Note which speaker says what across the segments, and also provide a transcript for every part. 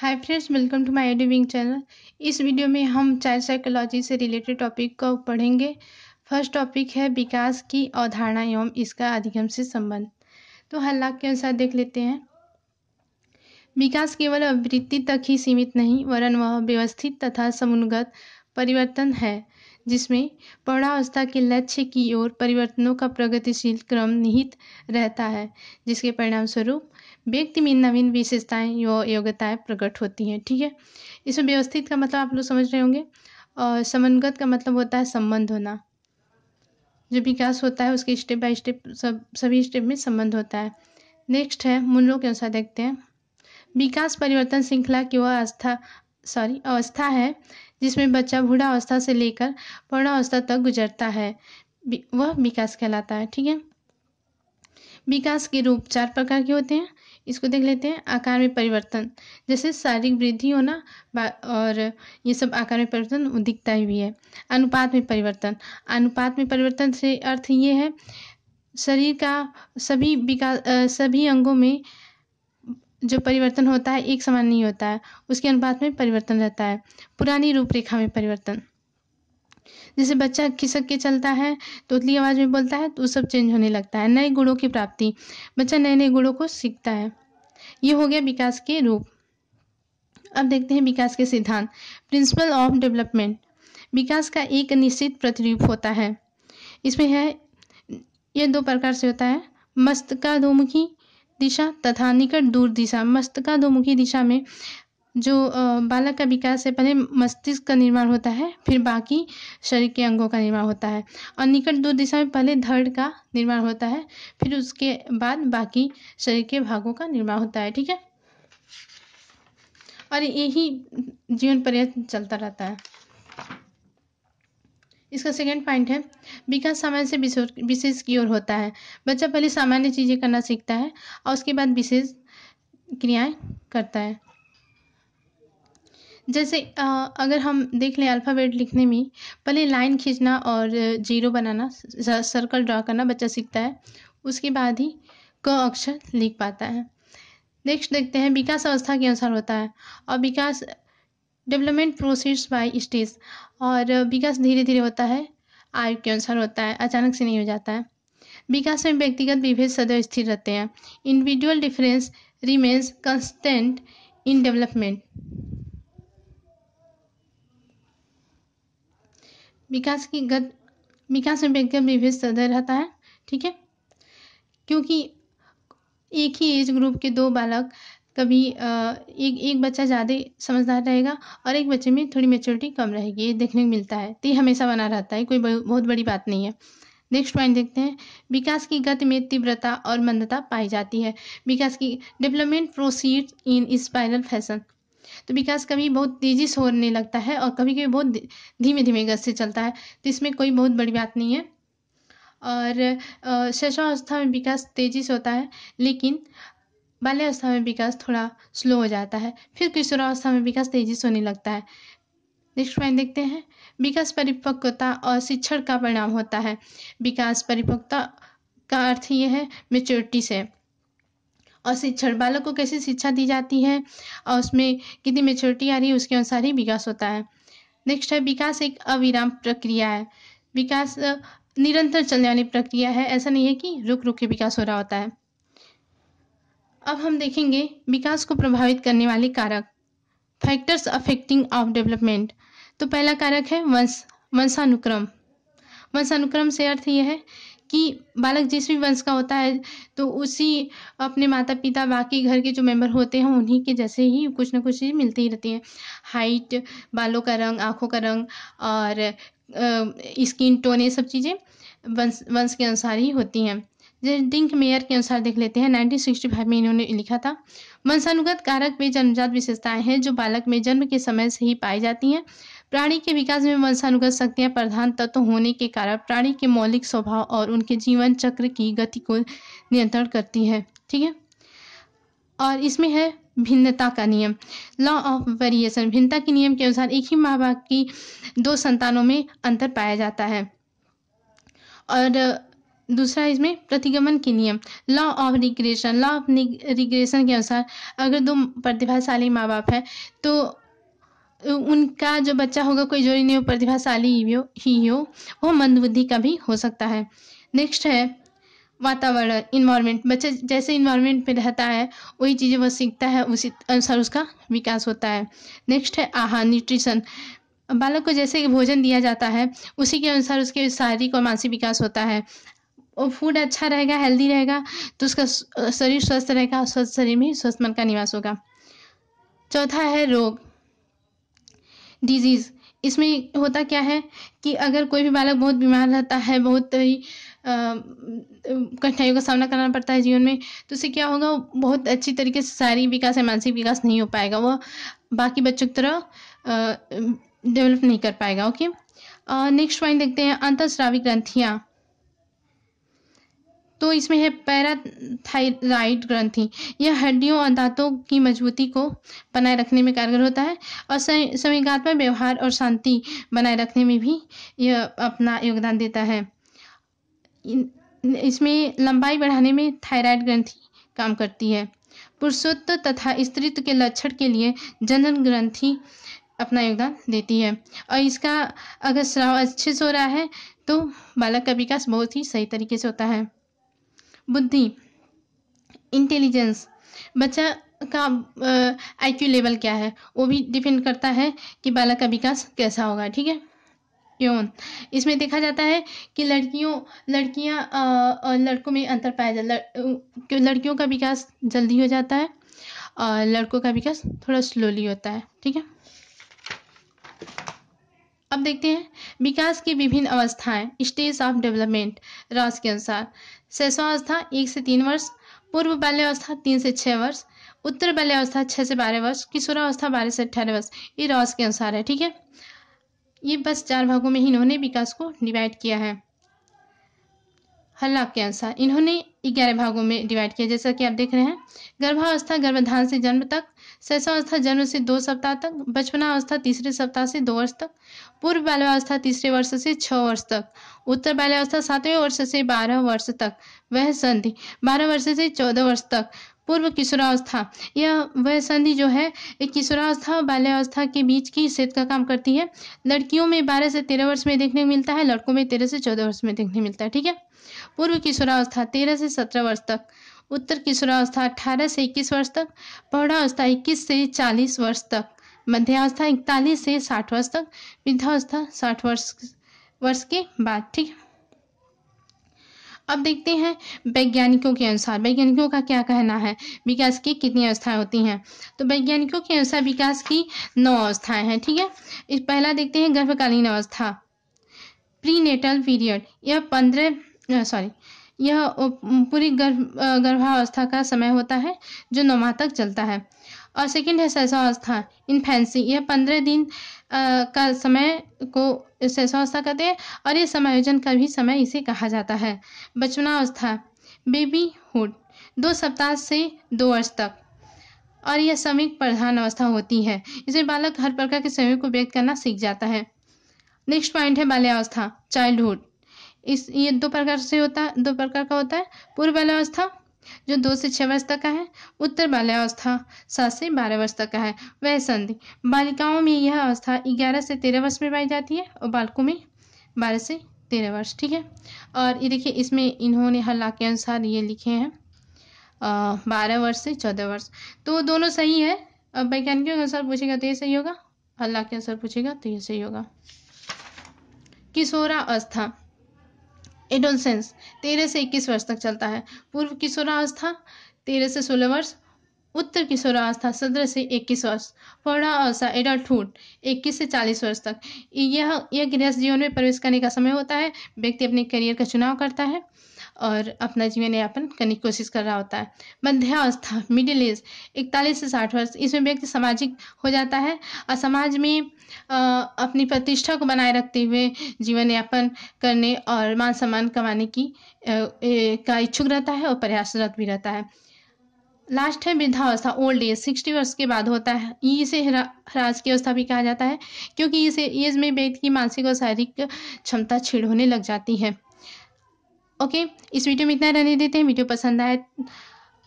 Speaker 1: hi friends welcome to my एडिविंग channel इस video में हम चाइल्ड साइकोलॉजी से रिलेटेड टॉपिक को पढ़ेंगे फर्स्ट टॉपिक है विकास की अवधारणा एवं इसका अधिगम से संबंध तो हल्ला के अनुसार देख लेते हैं विकास केवल अभिवृत्ति तक ही सीमित नहीं वरन वह व्यवस्थित तथा समुन्गत परिवर्तन है जिसमें पौणावस्था के लक्ष्य की ओर परिवर्तनों का प्रगतिशील क्रम निहित रहता है जिसके परिणामस्वरूप व्यक्ति में नवीन विशेषताएं योग्यताएं प्रकट होती हैं ठीक है इसमें व्यवस्थित का मतलब आप लोग समझ रहे होंगे और समन्वगत का मतलब होता है संबंध होना जो विकास होता है उसके स्टेप बाय स्टेप सब सभी स्टेप में संबंध होता है नेक्स्ट है मूल्यों के अनुसार देखते हैं विकास परिवर्तन श्रृंखला की वह अवस्था सॉरी अवस्था है जिसमें बच्चा बूढ़ा अवस्था से लेकर अवस्था तक गुजरता है वह विकास कहलाता है ठीक है विकास के रूप चार प्रकार के होते हैं इसको देख लेते हैं आकार में परिवर्तन जैसे शारीरिक वृद्धि होना और ये सब आकार में परिवर्तन दिखता ही भी है अनुपात में परिवर्तन अनुपात में परिवर्तन से अर्थ ये है शरीर का सभी विकास सभी अंगों में जो परिवर्तन होता है एक समान नहीं होता है उसके अनुपात में परिवर्तन रहता है पुरानी रूपरेखा में परिवर्तन जैसे बच्चा खिसक के चलता है तोतली आवाज़ में बोलता है तो सब चेंज होने लगता है नए गुणों की प्राप्ति बच्चा नए नए गुणों को सीखता है ये हो गया विकास के रूप अब देखते हैं विकास के सिद्धांत प्रिंसिपल ऑफ डेवलपमेंट विकास का एक निश्चित प्रतिरूप होता है इसमें है यह दो प्रकार से होता है मस्तका मुखी दिशा तथा निकट दूर दिशा दो दिशा में जो बालक का विकास से पहले मस्तिष्क का निर्माण होता है फिर बाकी शरीर के अंगों का निर्माण होता है और निकट दो दिशा में पहले धड़ का निर्माण होता है फिर उसके बाद बाकी शरीर के भागों का निर्माण होता है ठीक है और यही जीवन पर्यंत चलता रहता है इसका सेकेंड पॉइंट है विकास सामान्य से विशेष की ओर होता है बच्चा पहले सामान्य चीज़ें करना सीखता है और उसके बाद विशेष क्रियाएं करता है जैसे अगर हम देख लें अल्फ़ाबेट लिखने में पहले लाइन खींचना और जीरो बनाना सर्कल ड्रा करना बच्चा सीखता है उसके बाद ही क अक्षर लिख पाता है नेक्स्ट देखते हैं विकास अवस्था के अनुसार होता है और विकास डेवलपमेंट प्रोसेस बाय स्टेज और विकास धीरे धीरे होता है आयु के अनुसार होता है अचानक से नहीं हो जाता है विकास में व्यक्तिगत विभेद सदैव स्थिर रहते हैं individual difference remains constant in development विकास की गत विकास में व्यक्तिगत विभेद रहता है ठीक है क्योंकि एक ही एज ग्रुप के दो बालक कभी एक एक बच्चा ज़्यादा समझदार रहेगा और एक बच्चे में थोड़ी मेच्योरिटी कम रहेगी ये देखने को मिलता है तो ये हमेशा बना रहता है कोई बहुत बड़ी बात नहीं है नेक्स्ट पॉइंट देखते हैं विकास की गति में तीव्रता और मंदता पाई जाती है विकास की development proceed in spiral fashion तो विकास कभी बहुत तेज़ी से होने लगता है और कभी कभी बहुत धीमे धीमे गति से चलता है तो इसमें कोई बहुत बड़ी बात नहीं है और शैशवावस्था में विकास तेज़ी से होता है लेकिन बाल्यावस्था में विकास थोड़ा स्लो हो जाता है फिर किशोरावस्था में विकास तेज़ी से होने लगता है नेक्स्ट पॉइंट देखते हैं विकास परिपक्वता और शिक्षण का परिणाम होता है विकास परिपक्वता का अर्थ ये है मेच्योरिटी से और शिक्षण बालक को कैसे शिक्षा दी जाती है और उसमें कितनी मेच्योरिटी आ रही है उसके अनुसार ही विकास होता है नेक्स्ट है विकास एक अविराम प्रक्रिया है विकास निरंतर चलने वाली प्रक्रिया है ऐसा नहीं है कि रुक रुक के विकास हो रहा होता है अब हम देखेंगे विकास को प्रभावित करने वाले कारक फैक्टर्स अफेक्टिंग ऑफ डेवलपमेंट तो पहला कारक है वंश वंशानुक्रम वंशानुक्रम से अर्थ यह है कि बालक जिस भी वंश का होता है तो उसी अपने माता पिता बाकी घर के जो मेम्बर होते हैं उन्हीं के जैसे ही कुछ ना कुछ चीज़ मिलती ही रहती है हाइट बालों का रंग आँखों का रंग और स्किन टोन ये सब चीज़ें वंश वंश के अनुसार ही होती हैं जैसे डिंक मेयर के अनुसार देख लेते हैं 1965 में इन्होंने लिखा था वंशानुगत कारक वे जन्मजात विशेषताएं हैं जो बालक में जन्म के समय से ही पाई जाती हैं प्राणी के विकास में वंशानुगत शक्तियां प्रधान तत्व होने के कारण प्राणी के मौलिक स्वभाव और उनके जीवन चक्र की गति को नियंत्रण करती है ठीक है और इसमें है भिन्नता का नियम लॉ ऑफ वेरिएशन भिन्नता के नियम के अनुसार एक ही माँ बाप की दो संतानों में अंतर पाया जाता है और दूसरा इसमें प्रतिगमन के नियम law of regression law of regression के अनुसार अगर दो प्रतिभाशाली माँ बाप हैं तो उनका जो बच्चा होगा कोई जो नहीं हो प्रतिभाशाली ही हो वो मंदबुद्धि का भी हो सकता है नेक्स्ट है वातावरण इन्वायरमेंट बच्चे जैसे इन्वायरमेंट में रहता है वही चीज़ें वो सीखता है उसी अनुसार उसका विकास होता है नेक्स्ट है आहार न्यूट्रिशन बालक को जैसे भोजन दिया जाता है उसी के अनुसार उसके शारीरिक और मानसिक विकास होता है और फूड अच्छा रहेगा हेल्दी रहेगा तो उसका शरीर स्वस्थ रहेगा और स्वस्थ शरीर में स्वस्थ मन का निवास होगा चौथा है रोग डिजीज़ इसमें होता क्या है कि अगर कोई भी बालक बहुत बीमार रहता है बहुत ही कठिनाइयों का सामना करना पड़ता है जीवन में तो उसे क्या होगा बहुत अच्छी तरीके से शारीरिक विकास या मानसिक विकास नहीं हो पाएगा वह बाकी बच्चों की तरह डेवलप नहीं कर पाएगा ओके नेक्स्ट पॉइंट देखते हैं अंतरस्रावी ग्रंथियाँ तो इसमें है पैराथाइराइड ग्रंथि यह हड्डियों और दांतों की मजबूती को बनाए रखने में कारगर होता है और संविगात्मक व्यवहार और शांति बनाए रखने में भी यह अपना योगदान देता है इसमें लंबाई बढ़ाने में थायराइड ग्रंथि काम करती है पुरुषोत्व तथा स्त्रित्व के लक्षण के लिए जनन ग्रंथि अपना योगदान देती है और इसका अगर स्राव अच्छे से हो रहा है तो बालक का विकास बहुत ही सही तरीके से होता है बुद्धि इंटेलिजेंस बच्चा का आई क्यू लेवल क्या है वो भी डिपेंड करता है कि बालक का विकास कैसा होगा ठीक है यौन इसमें देखा जाता है कि लड़कियों लड़कियां लड़कों में अंतर पाया जाता है लड़कियों का विकास जल्दी हो जाता है और लड़कों का विकास थोड़ा स्लोली होता है ठीक है अब देखते हैं विकास की विभिन्न अवस्थाएं स्टेज ऑफ डेवलपमेंट रास के अनुसार शैशवावस्था एक से तीन वर्ष पूर्व बाल्यावस्था तीन से छः वर्ष उत्तर बाल्यावस्था छः से बारह वर्ष किशोरावस्था बारह से अठारह वर्ष ये रॉस के अनुसार है ठीक है ये बस चार भागों में ही इन्होंने विकास को डिवाइड किया है हल्लाक के अनुसार इन्होंने ग्यारह भागों में डिवाइड किया जैसा कि आप देख रहे हैं गर्भावस्था गर्भधान से जन्म तक शैशवावस्था जन्म से दो सप्ताह तक बचपनावस्था तीसरे सप्ताह से दो वर्ष तक पूर्व बाल्यावस्था तीसरे वर्ष से छः वर्ष तक उत्तर बाल्यावस्था सातवें वर्ष से बारह वर्ष तक वह संधि बारह वर्ष से चौदह वर्ष तक पूर्व किशोरावस्था यह वह संधि जो है किशोरावस्था और बाल्यावस्था के बीच की सेत का काम करती है लड़कियों में बारह से तेरह वर्ष में देखने को मिलता है लड़कों में तेरह से चौदह वर्ष में देखने मिलता है ठीक है पूर्व किशोरावस्था तेरह से सत्रह वर्ष तक उत्तर किशोरावस्था 18 से 21 वर्ष तक प्रौढ़ावस्था 21 से 40 वर्ष तक मध्यावस्था 41 से 60 वर्ष तक वृद्धावस्था 60 वर्ष वर्ष के बाद ठीक अब देखते हैं वैज्ञानिकों के अनुसार वैज्ञानिकों का क्या कहना है विकास की कितनी अवस्थाएं होती हैं तो वैज्ञानिकों के अनुसार विकास की नौ अवस्थाएं हैं ठीक है इस पहला देखते हैं गर्भकालीन अवस्था प्रीनेटल पीरियड यह पंद्रह सॉरी यह पूरी गर्भ गर्भावस्था का समय होता है जो नौ माह तक चलता है और सेकंड है शैशवावस्था फैंसी यह पंद्रह दिन का समय को शैशवावस्था कहते हैं और यह समायोजन का भी समय इसे कहा जाता है बचपनावस्था बेबीहुड दो सप्ताह से दो वर्ष तक और यह समीप प्रधान अवस्था होती है इसमें बालक हर प्रकार के समय को व्यक्त करना सीख जाता है नेक्स्ट पॉइंट है बाल्यावस्था चाइल्डहुड इस ये दो प्रकार से होता है दो प्रकार का होता है पूर्व बाल्यावस्था जो दो से छह वर्ष तक का है उत्तर बाल्यावस्था सात से बारह वर्ष तक का है वह संधि बालिकाओं में यह अवस्था ग्यारह से तेरह वर्ष में पाई जाती है और बालकों में बारह से तेरह वर्ष ठीक है और ये देखिए इसमें इन्होंने हल्ला के अनुसार ये लिखे हैं बारह वर्ष से चौदह वर्ष तो दोनों सही है अब वैज्ञानिकों के अनुसार पूछेगा तो ये सही होगा हल्ला के अनुसार पूछेगा तो ये सही होगा किशोरा अवस्था एडोलसेंस तेरह से इक्कीस वर्ष तक चलता है पूर्व किशोरावस्था तेरह से सोलह वर्ष उत्तर किशोरावस्था सत्रह से इक्कीस वर्ष प्रौढ़ावस्था एडल्टहुड इक्कीस से चालीस वर्ष तक यह यह गृहस्थ जीवन में प्रवेश करने का समय होता है व्यक्ति अपने करियर का चुनाव करता है और अपना जीवन यापन करने की कोशिश कर रहा होता है मध्यावस्था मिडिल एज इकतालीस से साठ वर्ष इसमें व्यक्ति सामाजिक हो जाता है और समाज में आ, अपनी प्रतिष्ठा को बनाए रखते हुए जीवन यापन करने और मान सम्मान कमाने की आ, ए, का इच्छुक रहता है और प्रयासरत भी रहता है लास्ट है वृद्धावस्था ओल्ड एज सिक्सटी वर्ष के बाद होता है इसे ह्रास की अवस्था भी कहा जाता है क्योंकि इसे एज में व्यक्ति की मानसिक और शारीरिक क्षमता छीड़ होने लग जाती है ओके इस वीडियो में इतना रहने देते हैं वीडियो पसंद आए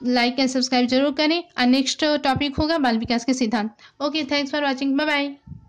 Speaker 1: लाइक एंड सब्सक्राइब जरूर करें और नेक्स्ट टॉपिक होगा बाल विकास के सिद्धांत okay thanks for watching bye bye